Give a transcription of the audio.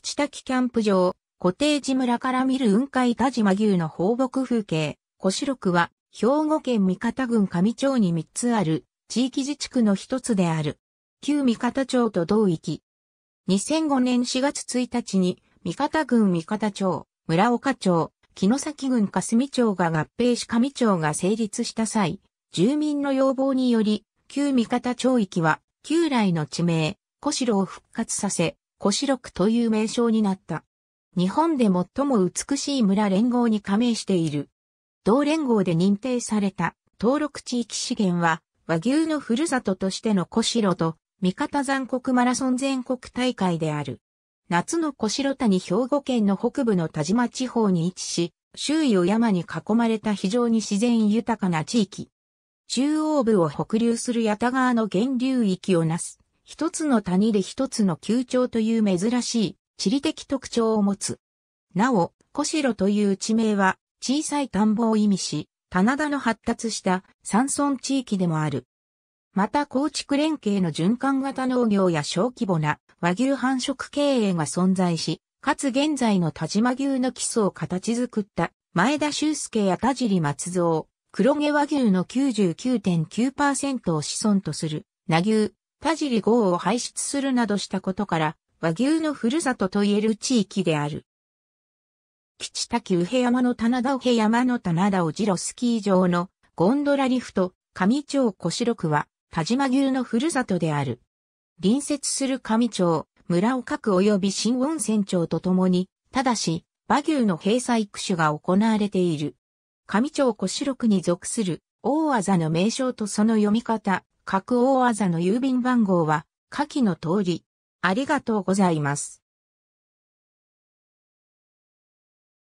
吉滝キャンプ場、コテージ村から見る雲海田島牛の放牧風景、小白区は、兵庫県三方郡上町に3つある、地域自治区の一つである。旧三方町と同域。2005年4月1日に、三方郡三方町、村岡町、木の崎郡霞町が合併し上町が成立した際、住民の要望により、旧三方町域は、旧来の地名、小城を復活させ、古四区という名称になった。日本で最も美しい村連合に加盟している。同連合で認定された登録地域資源は和牛のふるさととしての小城と三方残酷マラソン全国大会である。夏の小城谷兵庫県の北部の田島地方に位置し、周囲を山に囲まれた非常に自然豊かな地域。中央部を北流する八田川の源流域をなす一つの谷で一つの丘陵という珍しい地理的特徴を持つ。なお、小城という地名は小さい田んぼを意味し、棚田の発達した山村地域でもある。また、構築連携の循環型農業や小規模な和牛繁殖経営が存在し、かつ現在の田島牛の基礎を形作った前田修介や田尻松蔵、黒毛和牛の99.9%を子孫とする、名牛、田尻号を輩出するなどしたことから、和牛のふるさとと言える地域である。吉滝右平山の棚田尾平山の棚田をジロスキー場のゴンドラリフト、上町小白区は、田島牛のふるさとである。隣接する上町、村岡区及び新温泉町とともに、ただし、馬牛の閉鎖育種が行われている。上町小白区に属する、大技の名称とその読み方、格大技の郵便番号は、下記の通り。ありがとうございます。